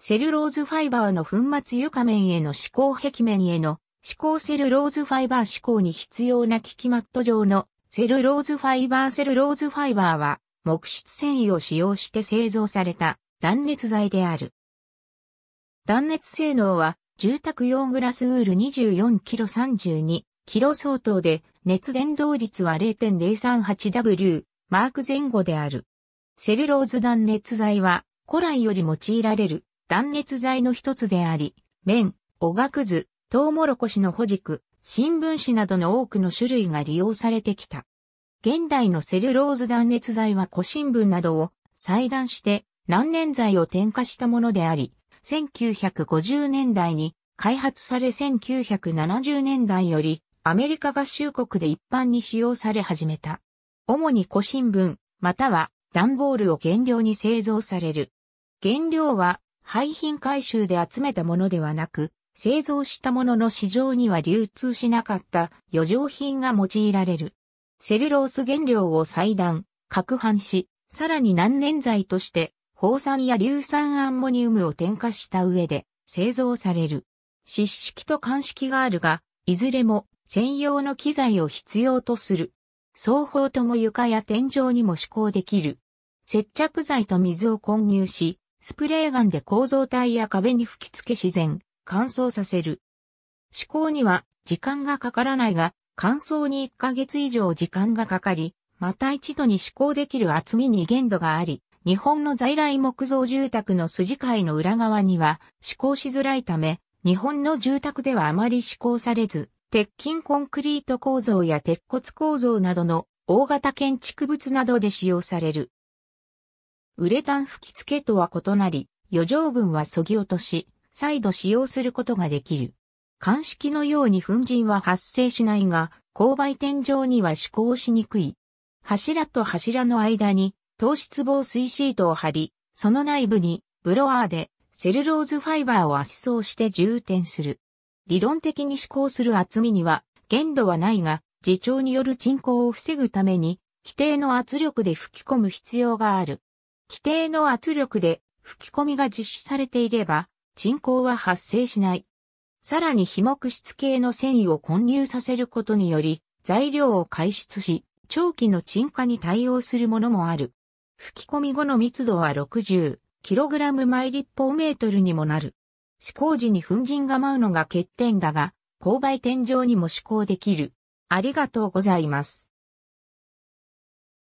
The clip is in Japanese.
セルローズファイバーの粉末床面への指向壁面への指向セルローズファイバー指向に必要な機器マット状のセルローズファイバーセルローズファイバーは木質繊維を使用して製造された断熱材である。断熱性能は住宅用グラスウール24キロ32キロ相当で熱伝導率は 0.038W マーク前後である。セルローズ断熱材は古来より用いられる断熱材の一つであり、麺、おがくず、トウモロコシのほじく、新聞紙などの多くの種類が利用されてきた。現代のセルローズ断熱材は古新聞などを裁断して難燃材を添加したものであり、1950年代に開発され1970年代よりアメリカ合衆国で一般に使用され始めた。主に古新聞、または段ボールを原料に製造される。原料は廃品回収で集めたものではなく、製造したものの市場には流通しなかった余剰品が用いられる。セルロース原料を裁断、攪拌し、さらに難燃剤として、放酸や硫酸アンモニウムを添加した上で製造される。湿式と乾式があるが、いずれも専用の機材を必要とする。双方とも床や天井にも施行できる。接着剤と水を混入し、スプレーガンで構造体や壁に吹き付け自然、乾燥させる。施行には時間がかからないが、乾燥に1ヶ月以上時間がかかり、また一度に施行できる厚みに限度があり、日本の在来木造住宅の筋界の裏側には施行しづらいため、日本の住宅ではあまり施行されず、鉄筋コンクリート構造や鉄骨構造などの大型建築物などで使用される。ウレタン吹き付けとは異なり、余剰分は削ぎ落とし、再度使用することができる。鑑識のように粉塵は発生しないが、勾配天井には施行しにくい。柱と柱の間に、糖質防水シートを貼り、その内部に、ブロワーで、セルローズファイバーを圧送して充填する。理論的に施行する厚みには、限度はないが、自重による沈降を防ぐために、規定の圧力で吹き込む必要がある。規定の圧力で吹き込みが実施されていれば、沈降は発生しない。さらに被木質系の繊維を混入させることにより、材料を解出し、長期の沈下に対応するものもある。吹き込み後の密度は 60kg 毎立方メートルにもなる。試行時に粉塵が舞うのが欠点だが、勾配天井にも試行できる。ありがとうございます。